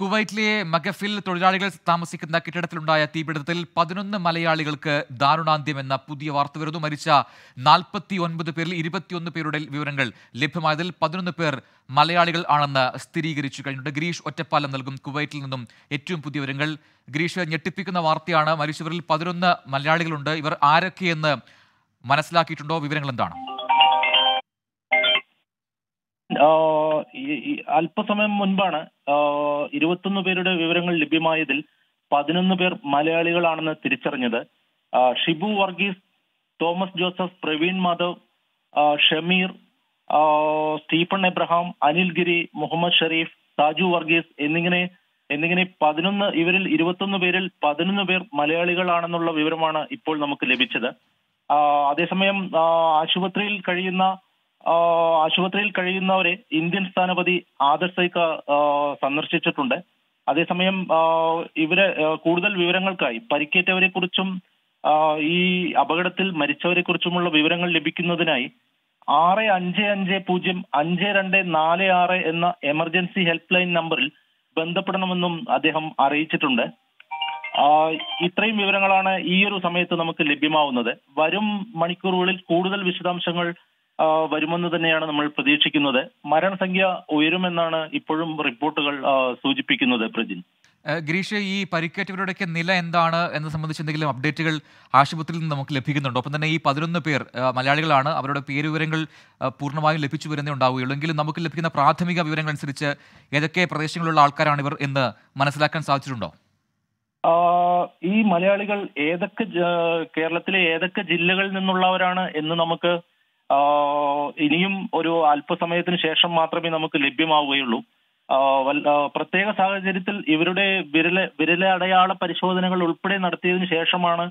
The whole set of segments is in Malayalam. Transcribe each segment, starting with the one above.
കുവൈറ്റിലെ മഗഫിൽ തൊഴിലാളികൾ താമസിക്കുന്ന കെട്ടിടത്തിലുണ്ടായ തീപിടുത്തത്തിൽ പതിനൊന്ന് മലയാളികൾക്ക് ദാരുണാന്ത്യം എന്ന പുതിയ വാർത്ത വരുന്നു മരിച്ച നാൽപ്പത്തി ഒൻപത് പേരിൽ ഇരുപത്തിയൊന്ന് പേരുടെ വിവരങ്ങൾ ലഭ്യമായതിൽ പതിനൊന്ന് പേർ മലയാളികൾ ആണെന്ന് സ്ഥിരീകരിച്ചു കഴിഞ്ഞിട്ടുണ്ട് ഗിരീഷ് ഒറ്റപ്പാലം നൽകും കുവൈറ്റിൽ നിന്നും ഏറ്റവും പുതിയ വിവരങ്ങൾ ഗിരീഷ് ഞെട്ടിപ്പിക്കുന്ന വാർത്തയാണ് മരിച്ചവരിൽ പതിനൊന്ന് മലയാളികളുണ്ട് ഇവർ ആരൊക്കെയെന്ന് മനസ്സിലാക്കിയിട്ടുണ്ടോ വിവരങ്ങൾ എന്താണ് ഓ അല്പസമയം മുൻപാണ് ഇരുപത്തൊന്ന് പേരുടെ വിവരങ്ങൾ ലഭ്യമായതിൽ പതിനൊന്ന് പേർ മലയാളികളാണെന്ന് തിരിച്ചറിഞ്ഞത് Shibu Varghese Thomas Joseph Praveen Madhav Shameer Stephen Abraham Anil Giri Muhammad Sharif Saju Varghese എന്നിങ്ങനെ എന്നിങ്ങനെ പതിനൊന്ന് ഇവരിൽ ഇരുപത്തൊന്ന് പേരിൽ പതിനൊന്ന് പേർ മലയാളികളാണെന്നുള്ള വിവരമാണ് ഇപ്പോൾ നമുക്ക് ലഭിച്ചത് അതേസമയം ആശുപത്രിയിൽ കഴിയുന്ന ആശുപത്രിയിൽ കഴിയുന്നവരെ ഇന്ത്യൻ സ്ഥാനപതി ആദർശ് സന്ദർശിച്ചിട്ടുണ്ട് അതേസമയം ഇവരെ കൂടുതൽ വിവരങ്ങൾക്കായി പരിക്കേറ്റവരെ കുറിച്ചും ഈ അപകടത്തിൽ മരിച്ചവരെ കുറിച്ചുമുള്ള വിവരങ്ങൾ ലഭിക്കുന്നതിനായി ആറ് അഞ്ച് അഞ്ച് പൂജ്യം അഞ്ച് രണ്ട് നാല് ആറ് എന്ന എമർജൻസി ഹെൽപ്പ് ലൈൻ നമ്പറിൽ ബന്ധപ്പെടണമെന്നും അദ്ദേഹം അറിയിച്ചിട്ടുണ്ട് ഇത്രയും വിവരങ്ങളാണ് ഈ ഒരു സമയത്ത് നമുക്ക് ലഭ്യമാവുന്നത് വരും മണിക്കൂറുകളിൽ കൂടുതൽ വിശദാംശങ്ങൾ വരുമെന്ന് തന്നെയാണ് നമ്മൾ പ്രതീക്ഷിക്കുന്നത് മരണസംഖ്യ ഉയരുമെന്നാണ് ഇപ്പോഴും റിപ്പോർട്ടുകൾ സൂചിപ്പിക്കുന്നത് പ്രജിൻ ഗിരീഷ് ഈ പരിക്കേറ്റവരുടെയൊക്കെ നില എന്താണ് എന്ന് സംബന്ധിച്ച് എന്തെങ്കിലും അപ്ഡേറ്റുകൾ ആശുപത്രിയിൽ നിന്ന് നമുക്ക് ലഭിക്കുന്നുണ്ടോ ഒപ്പം തന്നെ ഈ പതിനൊന്ന് പേർ മലയാളികളാണ് അവരുടെ പേര് വിവരങ്ങൾ പൂർണ്ണമായും ലഭിച്ചു വരുന്നേ ഉണ്ടാവുകയുള്ളൂ എങ്കിലും നമുക്ക് ലഭിക്കുന്ന പ്രാഥമിക വിവരങ്ങൾ അനുസരിച്ച് ഏതൊക്കെ പ്രദേശങ്ങളിലുള്ള ആൾക്കാരാണ് ഇവർ എന്ന് മനസ്സിലാക്കാൻ സാധിച്ചിട്ടുണ്ടോ ഈ മലയാളികൾ ഏതൊക്കെ കേരളത്തിലെ ഏതൊക്കെ ജില്ലകളിൽ നിന്നുള്ളവരാണ് എന്ന് നമുക്ക് ഇനിയും ഒരു അല്പസമയത്തിന് ശേഷം മാത്രമേ നമുക്ക് ലഭ്യമാവുകയുള്ളൂ പ്രത്യേക സാഹചര്യത്തിൽ ഇവരുടെ വിരല വിരല അടയാള പരിശോധനകൾ ഉൾപ്പെടെ നടത്തിയതിന് ശേഷമാണ്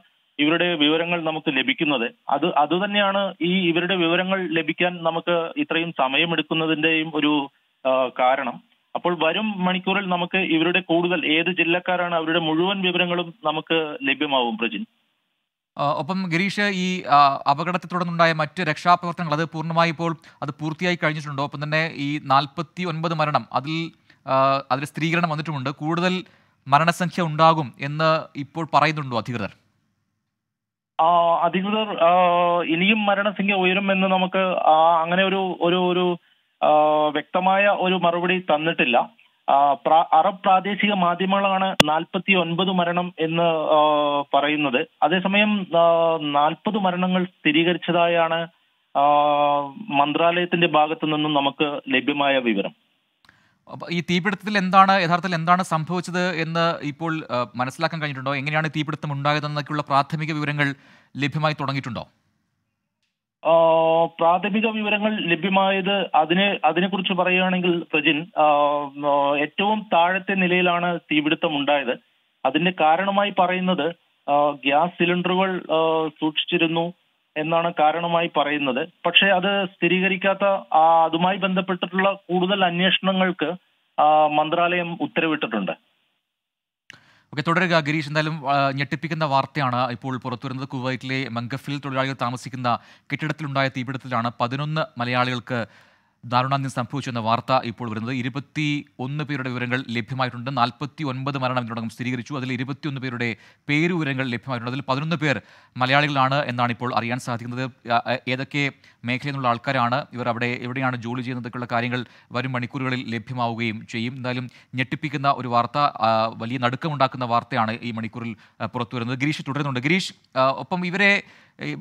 ഇവരുടെ വിവരങ്ങൾ നമുക്ക് ലഭിക്കുന്നത് അത് അതുതന്നെയാണ് ഈ ഇവരുടെ വിവരങ്ങൾ ലഭിക്കാൻ നമുക്ക് ഇത്രയും സമയമെടുക്കുന്നതിൻ്റെയും ഒരു കാരണം അപ്പോൾ വരും മണിക്കൂറിൽ നമുക്ക് ഇവരുടെ കൂടുതൽ ഏത് ജില്ലക്കാരാണ് അവരുടെ മുഴുവൻ വിവരങ്ങളും നമുക്ക് ലഭ്യമാവും പ്രജിൻ ഒപ്പം ഗിരീഷ് ഈ അപകടത്തെ തുടർന്നുണ്ടായ മറ്റ് രക്ഷാപ്രവർത്തനങ്ങൾ അത് പൂർണ്ണമായി ഇപ്പോൾ അത് പൂർത്തിയായി കഴിഞ്ഞിട്ടുണ്ടോ ഒപ്പം തന്നെ ഈ നാൽപ്പത്തി ഒൻപത് മരണം അതിൽ അതിൽ സ്ഥിരീകരണം വന്നിട്ടുമുണ്ട് കൂടുതൽ മരണസംഖ്യ ഉണ്ടാകും എന്ന് ഇപ്പോൾ പറയുന്നുണ്ടോ അധികൃതർ അധികൃതർ ഇനിയും മരണസംഖ്യ ഉയരുമെന്ന് നമുക്ക് അങ്ങനെ ഒരു ഒരു ഒരു വ്യക്തമായ ഒരു മറുപടി തന്നിട്ടില്ല അറബ് പ്രാദേശിക മാധ്യമങ്ങളാണ് നാൽപ്പത്തി ഒൻപത് മരണം എന്ന് പറയുന്നത് അതേസമയം നാൽപ്പത് മരണങ്ങൾ സ്ഥിരീകരിച്ചതായാണ് മന്ത്രാലയത്തിന്റെ ഭാഗത്തു നിന്നും നമുക്ക് ലഭ്യമായ വിവരം ഈ തീപിടുത്തത്തിൽ എന്താണ് യഥാർത്ഥത്തിൽ എന്താണ് സംഭവിച്ചത് എന്ന് ഇപ്പോൾ മനസ്സിലാക്കാൻ കഴിഞ്ഞിട്ടുണ്ടോ എങ്ങനെയാണ് തീപിടുത്തം ഉണ്ടായതെന്നൊക്കെയുള്ള പ്രാഥമിക വിവരങ്ങൾ ലഭ്യമായി തുടങ്ങിയിട്ടുണ്ടോ പ്രാഥമിക വിവരങ്ങൾ ലഭ്യമായത് അതിനെ അതിനെക്കുറിച്ച് പറയുകയാണെങ്കിൽ സജിൻ ഏറ്റവും താഴത്തെ നിലയിലാണ് തീപിടുത്തം ഉണ്ടായത് അതിന്റെ കാരണമായി പറയുന്നത് ഗ്യാസ് സിലിണ്ടറുകൾ സൂക്ഷിച്ചിരുന്നു എന്നാണ് കാരണമായി പറയുന്നത് പക്ഷേ അത് സ്ഥിരീകരിക്കാത്ത അതുമായി ബന്ധപ്പെട്ടിട്ടുള്ള കൂടുതൽ അന്വേഷണങ്ങൾക്ക് മന്ത്രാലയം ഉത്തരവിട്ടിട്ടുണ്ട് ഓക്കെ തുടരുക ഗിരീഷ് എന്തായാലും ഞെട്ടിപ്പിക്കുന്ന വാർത്തയാണ് ഇപ്പോൾ പുറത്തുവരുന്നത് കുവൈറ്റിലെ മംഗഫിൽ തൊഴിലാളികൾ താമസിക്കുന്ന കെട്ടിടത്തിലുണ്ടായ തീപിടുത്തിലാണ് പതിനൊന്ന് മലയാളികൾക്ക് ദാരുണാന്ത്യം എന്ന വാർത്ത ഇപ്പോൾ വരുന്നത് ഇരുപത്തി ഒന്ന് പേരുടെ വിവരങ്ങൾ ലഭ്യമായിട്ടുണ്ട് നാൽപ്പത്തി ഒൻപത് മരണം ഇതിനോടകം സ്ഥിരീകരിച്ചു അതിൽ ഇരുപത്തിയൊന്ന് പേരുടെ പേരുവിവരങ്ങൾ ലഭ്യമായിട്ടുണ്ട് അതിൽ പതിനൊന്ന് പേർ മലയാളികളാണ് എന്നാണ് ഇപ്പോൾ അറിയാൻ സാധിക്കുന്നത് ഏതൊക്കെ മേഖലയിൽ നിന്നുള്ള ആൾക്കാരാണ് ഇവർ അവിടെ എവിടെയാണ് ജോലി ചെയ്യുന്നതൊക്കെയുള്ള കാര്യങ്ങൾ വരും മണിക്കൂറുകളിൽ ലഭ്യമാവുകയും ചെയ്യും എന്തായാലും ഞെട്ടിപ്പിക്കുന്ന ഒരു വാർത്ത വലിയ നടുക്കമുണ്ടാക്കുന്ന വാർത്തയാണ് ഈ മണിക്കൂറിൽ പുറത്തുവരുന്നത് ഗിരീഷ് തുടരുന്നുണ്ട് ഗിരീഷ് ഒപ്പം ഇവരെ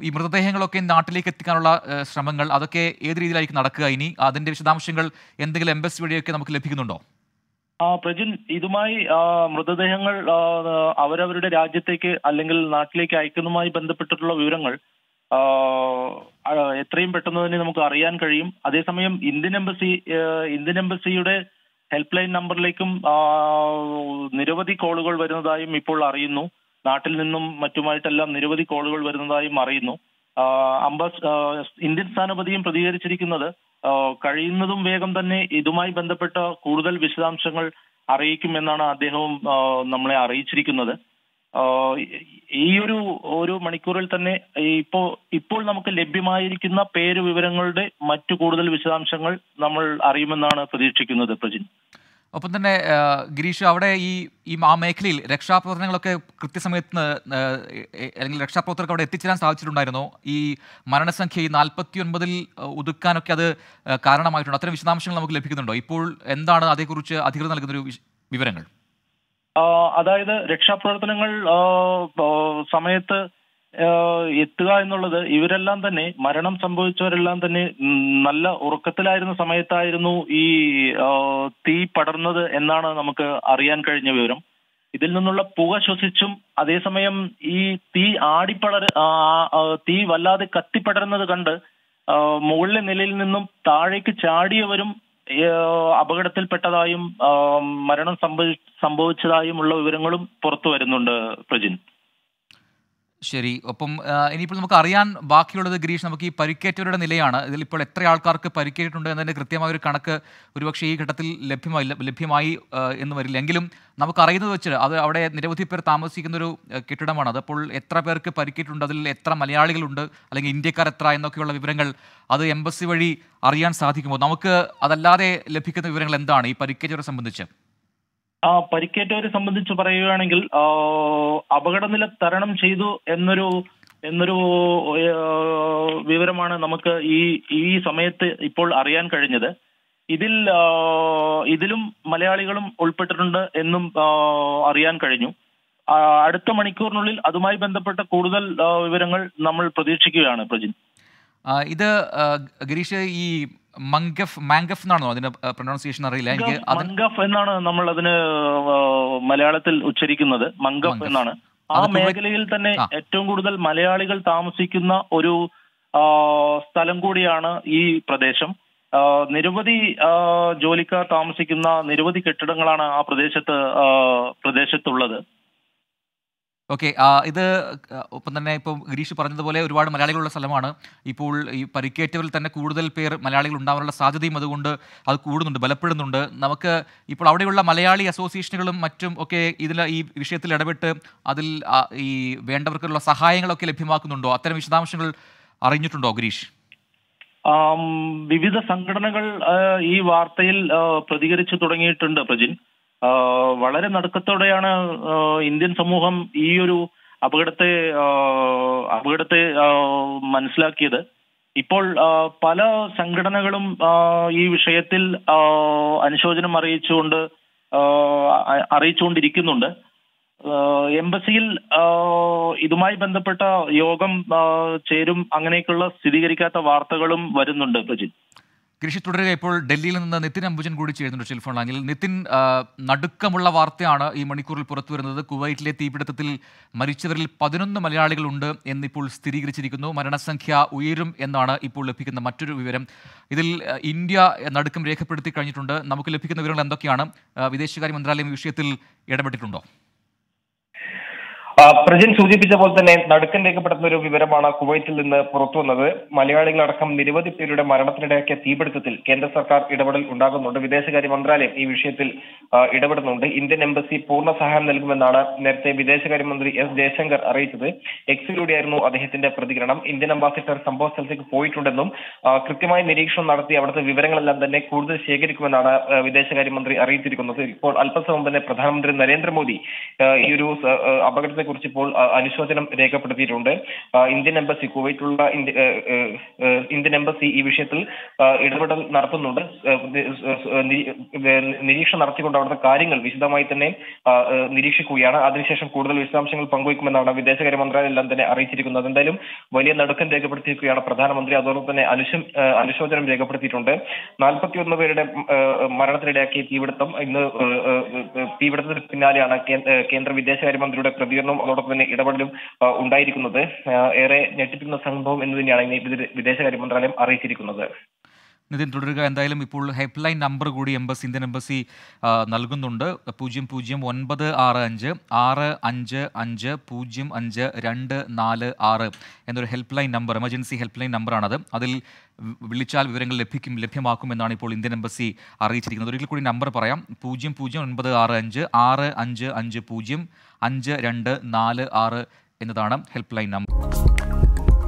ഈ മൃതദേഹങ്ങളൊക്കെ നാട്ടിലേക്ക് എത്തിക്കാനുള്ള ശ്രമങ്ങൾ അതൊക്കെ ഏത് രീതിയിലായിരിക്കും നടക്കുക ഇനി അതിന്റെ വിശദാംശങ്ങൾ എന്തെങ്കിലും എംബസി വഴിയൊക്കെ നമുക്ക് ലഭിക്കുന്നുണ്ടോ പ്രജിൻ ഇതുമായി മൃതദേഹങ്ങൾ അവരവരുടെ രാജ്യത്തേക്ക് അല്ലെങ്കിൽ നാട്ടിലേക്ക് അയക്കുന്നതുമായി ബന്ധപ്പെട്ടിട്ടുള്ള വിവരങ്ങൾ എത്രയും പെട്ടെന്ന് തന്നെ നമുക്ക് അറിയാൻ കഴിയും അതേസമയം ഇന്ത്യൻ എംബസി ഇന്ത്യൻ എംബസിയുടെ ഹെൽപ്പ് ലൈൻ നമ്പറിലേക്കും നിരവധി കോളുകൾ വരുന്നതായും ഇപ്പോൾ അറിയുന്നു നാട്ടിൽ നിന്നും മറ്റുമായിട്ടെല്ലാം നിരവധി കോളുകൾ വരുന്നതായും അറിയുന്നു അംബാസ് ഇന്ത്യൻ സ്ഥാനപതിയും പ്രതികരിച്ചിരിക്കുന്നത് കഴിയുന്നതും വേഗം തന്നെ ഇതുമായി ബന്ധപ്പെട്ട കൂടുതൽ വിശദാംശങ്ങൾ അറിയിക്കുമെന്നാണ് അദ്ദേഹവും നമ്മളെ അറിയിച്ചിരിക്കുന്നത് ഈ ഒരു ഒരു മണിക്കൂറിൽ തന്നെ ഇപ്പോ ഇപ്പോൾ നമുക്ക് ലഭ്യമായിരിക്കുന്ന പേര് വിവരങ്ങളുടെ മറ്റു കൂടുതൽ വിശദാംശങ്ങൾ നമ്മൾ അറിയുമെന്നാണ് പ്രതീക്ഷിക്കുന്നത് പ്രജിൻ ഒപ്പം തന്നെ ഗിരീഷ് അവിടെ ഈ ഈ ആ മേഖലയിൽ രക്ഷാപ്രവർത്തനങ്ങളൊക്കെ കൃത്യസമയത്ത് അല്ലെങ്കിൽ രക്ഷാപ്രവർത്തകർക്ക് അവിടെ എത്തിച്ചേരാൻ സാധിച്ചിട്ടുണ്ടായിരുന്നോ ഈ മരണസംഖ്യ ഈ നാൽപ്പത്തി ഒൻപതിൽ ഒതുക്കാനൊക്കെ അത് കാരണമായിട്ടുണ്ട് അത്തരം വിശദാംശങ്ങൾ നമുക്ക് ലഭിക്കുന്നുണ്ടോ ഇപ്പോൾ എന്താണ് അതേക്കുറിച്ച് അധികൃതർ നൽകുന്ന ഒരു വിവരങ്ങൾ അതായത് രക്ഷാപ്രവർത്തനങ്ങൾ സമയത്ത് എത്തുക എന്നുള്ളത് ഇവരെല്ലാം തന്നെ മരണം സംഭവിച്ചവരെല്ലാം തന്നെ നല്ല ഉറക്കത്തിലായിരുന്ന സമയത്തായിരുന്നു ഈ തീ പടർന്നത് എന്നാണ് നമുക്ക് അറിയാൻ കഴിഞ്ഞ വിവരം ഇതിൽ നിന്നുള്ള പുക ശ്വസിച്ചും അതേസമയം ഈ തീ ആടിപ്പടർ തീ വല്ലാതെ കത്തിപ്പടരുന്നത് കണ്ട് മുകളിലെ നിലയിൽ നിന്നും താഴേക്ക് ചാടിയവരും അപകടത്തിൽപ്പെട്ടതായും മരണം സംഭവിച്ചതായും ഉള്ള വിവരങ്ങളും പുറത്തു വരുന്നുണ്ട് പ്രജിൻ ശരി ഒപ്പം ഇനിയിപ്പോൾ നമുക്ക് അറിയാൻ ബാക്കിയുള്ളത് ഗിരീഷ് നമുക്ക് ഈ പരിക്കേറ്റവരുടെ നിലയാണ് ഇതിൽ ഇപ്പോൾ എത്ര ആൾക്കാർക്ക് പരിക്കേറ്റിട്ടുണ്ട് എന്നതിൻ്റെ കൃത്യമായ ഒരു കണക്ക് ഒരുപക്ഷെ ഈ ഘട്ടത്തിൽ ലഭ്യമായില്ല ലഭ്യമായി എന്ന് വരില്ല എങ്കിലും നമുക്ക് അറിയുന്നത് വെച്ച് അത് അവിടെ നിരവധി പേർ താമസിക്കുന്ന ഒരു കെട്ടിടമാണ് അതപ്പോൾ എത്ര പേർക്ക് പരിക്കേറ്റുണ്ട് അതിൽ എത്ര മലയാളികളുണ്ട് അല്ലെങ്കിൽ ഇന്ത്യക്കാർ എത്ര എന്നൊക്കെയുള്ള വിവരങ്ങൾ അത് എംബസി വഴി അറിയാൻ സാധിക്കുമോ നമുക്ക് അതല്ലാതെ ലഭിക്കുന്ന വിവരങ്ങൾ എന്താണ് ഈ പരിക്കേറ്റവരെ സംബന്ധിച്ച് ആ പരിക്കേറ്റവരെ സംബന്ധിച്ച് പറയുകയാണെങ്കിൽ അപകടനില തരണം ചെയ്തു എന്നൊരു എന്നൊരു വിവരമാണ് നമുക്ക് ഈ ഈ സമയത്ത് ഇപ്പോൾ അറിയാൻ കഴിഞ്ഞത് ഇതിൽ ഇതിലും മലയാളികളും ഉൾപ്പെട്ടിട്ടുണ്ട് എന്നും അറിയാൻ കഴിഞ്ഞു അടുത്ത മണിക്കൂറിനുള്ളിൽ അതുമായി ബന്ധപ്പെട്ട കൂടുതൽ വിവരങ്ങൾ നമ്മൾ പ്രതീക്ഷിക്കുകയാണ് പ്രജിൻ ഇത് ഗിരീഷ് ഈ മംഗഫ് മാംഗഫ് എന്നാണോ അതിന്റെ പ്രൊണൗൺസിയേഷൻ അറിയില്ല എനിക്ക് മംഗഫ് എന്നാണ് നമ്മൾ അതിന് മലയാളത്തിൽ ഉച്ചരിക്കുന്നത് മംഗഫ് എന്നാണ് ആ മേഖലയിൽ തന്നെ ഏറ്റവും കൂടുതൽ മലയാളികൾ താമസിക്കുന്ന ഒരു സ്ഥലം കൂടിയാണ് ഈ പ്രദേശം നിരവധി ജോലിക്കാർ താമസിക്കുന്ന നിരവധി കെട്ടിടങ്ങളാണ് ആ പ്രദേശത്ത് പ്രദേശത്തുള്ളത് ഓക്കെ ഇത് ഒപ്പം തന്നെ ഇപ്പോൾ ഗിരീഷ് പറഞ്ഞതുപോലെ ഒരുപാട് മലയാളികളുള്ള സ്ഥലമാണ് ഇപ്പോൾ ഈ പരിക്കേറ്റവരിൽ തന്നെ കൂടുതൽ പേർ മലയാളികൾ ഉണ്ടാവാനുള്ള സാധ്യതയും അതുകൊണ്ട് അത് കൂടുന്നുണ്ട് ബലപ്പെടുന്നുണ്ട് നമുക്ക് ഇപ്പോൾ അവിടെയുള്ള മലയാളി അസോസിയേഷനുകളും മറ്റും ഒക്കെ ഇതിൽ ഈ വിഷയത്തിൽ ഇടപെട്ട് അതിൽ ഈ വേണ്ടവർക്കുള്ള സഹായങ്ങളൊക്കെ ലഭ്യമാക്കുന്നുണ്ടോ അത്തരം വിശദാംശങ്ങൾ അറിഞ്ഞിട്ടുണ്ടോ ഗിരീഷ് വിവിധ സംഘടനകൾ ഈ വാർത്തയിൽ പ്രതികരിച്ചു തുടങ്ങിയിട്ടുണ്ട് പ്രജിൻ വളരെ നടുക്കത്തോടെയാണ് ഇന്ത്യൻ സമൂഹം ഈ ഒരു അപകടത്തെ അപകടത്തെ മനസ്സിലാക്കിയത് ഇപ്പോൾ പല സംഘടനകളും ഈ വിഷയത്തിൽ അനുശോചനം അറിയിച്ചുകൊണ്ട് അറിയിച്ചുകൊണ്ടിരിക്കുന്നുണ്ട് എംബസിയിൽ ഇതുമായി ബന്ധപ്പെട്ട യോഗം ചേരും അങ്ങനെയൊക്കെയുള്ള സ്ഥിരീകരിക്കാത്ത വാർത്തകളും വരുന്നുണ്ട് പ്രജിത്ത് കൃഷി തുടരുക ഇപ്പോൾ ഡൽഹിയിൽ നിന്ന് നിതിൻ അംബുജൻ കൂടി ചേരുന്നുണ്ട് ടെലിഫോൺ ലാങ്ങിൽ നിതിൻ നടുക്കമുള്ള വാർത്തയാണ് ഈ മണിക്കൂറിൽ പുറത്തു വരുന്നത് കുവൈറ്റിലെ തീപിടുത്തത്തിൽ മരിച്ചവരിൽ പതിനൊന്ന് മലയാളികളുണ്ട് എന്നിപ്പോൾ സ്ഥിരീകരിച്ചിരിക്കുന്നു മരണസംഖ്യ ഉയരും എന്നാണ് ഇപ്പോൾ ലഭിക്കുന്ന മറ്റൊരു വിവരം ഇതിൽ ഇന്ത്യ നടുക്കം രേഖപ്പെടുത്തി കഴിഞ്ഞിട്ടുണ്ട് നമുക്ക് ലഭിക്കുന്ന വിവരങ്ങൾ എന്തൊക്കെയാണ് വിദേശകാര്യ മന്ത്രാലയം വിഷയത്തിൽ ഇടപെട്ടിട്ടുണ്ടോ പ്രജൻ സൂചിപ്പിച്ച പോലെ തന്നെ നടുക്കൻ രേഖപ്പെടുത്തുന്ന ഒരു വിവരമാണ് കുവൈത്തിൽ നിന്ന് പുറത്തു വന്നത് മലയാളികളടക്കം നിരവധി പേരുടെ മരണത്തിനിടയാക്കിയ തീപിടുത്തത്തിൽ കേന്ദ്ര സർക്കാർ ഇടപെടൽ ഉണ്ടാകുന്നുണ്ട് വിദേശകാര്യ മന്ത്രാലയം ഈ വിഷയത്തിൽ ഇടപെടുന്നുണ്ട് ഇന്ത്യൻ എംബസി പൂർണ്ണ സഹായം നൽകുമെന്നാണ് നേരത്തെ വിദേശകാര്യമന്ത്രി എസ് ജയശങ്കർ അറിയിച്ചത് എക്സിലൂടെയായിരുന്നു അദ്ദേഹത്തിന്റെ പ്രതികരണം ഇന്ത്യൻ അംബാസിഡർ സംഭവ സ്ഥലത്തേക്ക് പോയിട്ടുണ്ടെന്നും കൃത്യമായ നിരീക്ഷണം നടത്തി അവിടുത്തെ വിവരങ്ങളെല്ലാം തന്നെ കൂടുതൽ ശേഖരിക്കുമെന്നാണ് വിദേശകാര്യമന്ത്രി അറിയിച്ചിരിക്കുന്നത് ഇപ്പോൾ അല്പസമയം തന്നെ പ്രധാനമന്ത്രി നരേന്ദ്രമോദി ഈ ഒരു അപകടത്തെ കുറിച്ച് ഇപ്പോൾ അനുശോചനം രേഖപ്പെടുത്തിയിട്ടുണ്ട് ഇന്ത്യൻ എംബസി കുവൈറ്റുള്ള ഇന്ത്യൻ എംബസി ഈ വിഷയത്തിൽ ഇടപെടൽ നടത്തുന്നുണ്ട് നിരീക്ഷണം നടത്തിക്കൊണ്ട് അവിടുത്തെ കാര്യങ്ങൾ വിശദമായി തന്നെ നിരീക്ഷിക്കുകയാണ് അതിനുശേഷം കൂടുതൽ വിശദാംശങ്ങൾ പങ്കുവയ്ക്കുമെന്നാണ് വിദേശകാര്യ മന്ത്രാലയം തന്നെ അറിയിച്ചിരിക്കുന്നത് എന്തായാലും വലിയ നടുക്കം രേഖപ്പെടുത്തിയിരിക്കുകയാണ് പ്രധാനമന്ത്രി അതോടൊപ്പം തന്നെ അനുശം അനുശോചനം രേഖപ്പെടുത്തിയിട്ടുണ്ട് നാൽപ്പത്തിയൊന്ന് പേരുടെ മരണത്തിനിടയാക്കിയ തീപിടുത്തം ഇന്ന് തീപിടുത്തത്തിന് പിന്നാലെയാണ് കേന്ദ്ര വിദേശകാര്യമന്ത്രിയുടെ പ്രതികരണം നീക്കവും അതോടൊപ്പം തന്നെ ഇടപെടലും ഉണ്ടായിരിക്കുന്നത് ഏറെ ഞെട്ടിപ്പിക്കുന്ന സംഭവം എന്ന് തന്നെയാണ് വിദേശകാര്യ മന്ത്രാലയം അറിയിച്ചിരിക്കുന്നത് നിതിൻ തുടരുക എന്തായാലും ഇപ്പോൾ ഹെൽപ്പ് ലൈൻ നമ്പർ കൂടി എംബസി ഇന്ത്യൻ എംബസി നൽകുന്നുണ്ട് പൂജ്യം പൂജ്യം ഒൻപത് ആറ് അഞ്ച് ആറ് അഞ്ച് അഞ്ച് പൂജ്യം അഞ്ച് രണ്ട് നാല് ആറ് എന്നൊരു helpline number emergency helpline നമ്പറാണത് അതിൽ വിളിച്ചാൽ വിവരങ്ങൾ ലഭിക്കും ലഭ്യമാക്കുമെന്നാണ് ഇപ്പോൾ ഇന്ത്യൻ എംബസി അറിയിച്ചിരിക്കുന്നത് ഒരിക്കൽ കൂടി നമ്പർ പറയാം പൂജ്യം പൂജ്യം ഒൻപത് ആറ് അഞ്ച് ആറ് അഞ്ച് അഞ്ച് പൂജ്യം അഞ്ച് രണ്ട് നാല് ആറ് എന്നതാണ് ഹെൽപ്പ് ലൈൻ നമ്പർ